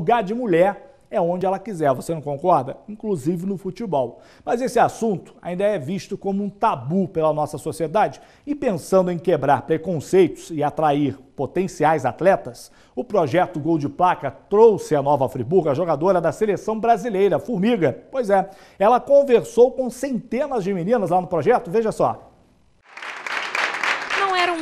lugar de mulher é onde ela quiser, você não concorda? Inclusive no futebol. Mas esse assunto ainda é visto como um tabu pela nossa sociedade e pensando em quebrar preconceitos e atrair potenciais atletas, o projeto Gol de Placa trouxe a Nova Friburgo a jogadora da seleção brasileira, Formiga. Pois é, ela conversou com centenas de meninas lá no projeto, veja só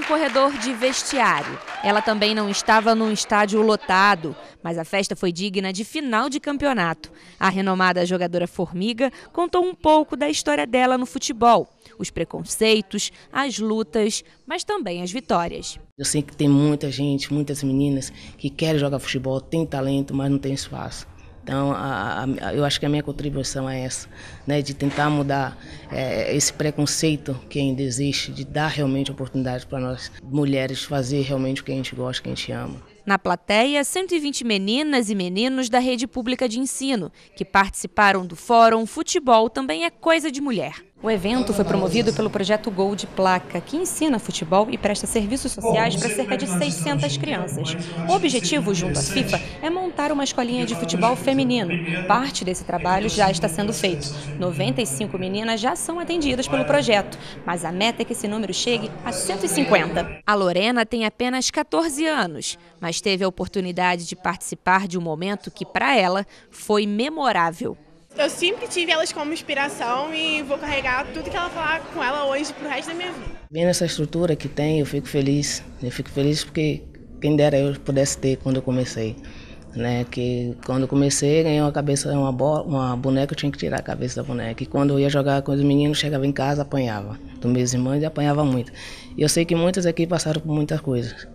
corredor de vestiário. Ela também não estava num estádio lotado, mas a festa foi digna de final de campeonato. A renomada jogadora Formiga contou um pouco da história dela no futebol, os preconceitos, as lutas, mas também as vitórias. Eu sei que tem muita gente, muitas meninas que querem jogar futebol, tem talento, mas não tem espaço. Então, a, a, eu acho que a minha contribuição é essa, né, de tentar mudar é, esse preconceito que ainda existe, de dar realmente oportunidade para nós mulheres fazer realmente o que a gente gosta, o que a gente ama. Na plateia, 120 meninas e meninos da rede pública de ensino, que participaram do fórum Futebol também é coisa de mulher. O evento foi promovido pelo projeto Gol de Placa, que ensina futebol e presta serviços sociais para cerca de 600 crianças. O objetivo, junto à FIFA, é montar uma escolinha de futebol feminino. Parte desse trabalho já está sendo é feito. 95 meninas já são atendidas pelo projeto, mas a meta é que esse número chegue a 150. A Lorena tem apenas 14 anos, mas teve a oportunidade de participar de um momento que, para ela, foi memorável. Eu sempre tive elas como inspiração e vou carregar tudo que ela falar com ela hoje pro resto da minha vida. Vendo essa estrutura que tem, eu fico feliz. Eu fico feliz porque quem dera eu pudesse ter quando eu comecei. Né, que quando eu comecei, ganhei uma cabeça, uma, bola, uma boneca, eu tinha que tirar a cabeça da boneca. E quando eu ia jogar com os meninos, chegava em casa, apanhava. Do mesmo irmãos, e apanhava muito. E eu sei que muitas aqui passaram por muitas coisas.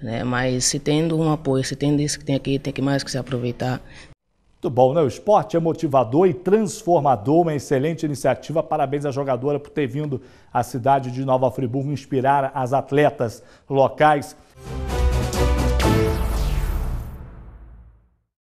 Né? Mas se tendo um apoio, se tendo isso que tem aqui, tem que mais que se aproveitar, muito bom, né? O esporte é motivador e transformador, uma excelente iniciativa. Parabéns à jogadora por ter vindo à cidade de Nova Friburgo inspirar as atletas locais.